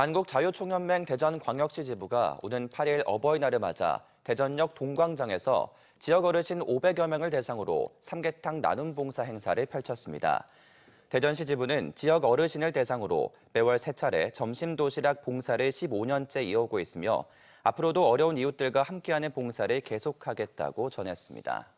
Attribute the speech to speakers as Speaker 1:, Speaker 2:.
Speaker 1: 한국자유총연맹 대전광역시 지부가 오는 8일 어버이날을 맞아 대전역 동광장에서 지역 어르신 500여 명을 대상으로 삼계탕 나눔 봉사 행사를 펼쳤습니다. 대전시 지부는 지역 어르신을 대상으로 매월 3차례 점심 도시락 봉사를 15년째 이어오고 있으며 앞으로도 어려운 이웃들과 함께하는 봉사를 계속하겠다고 전했습니다.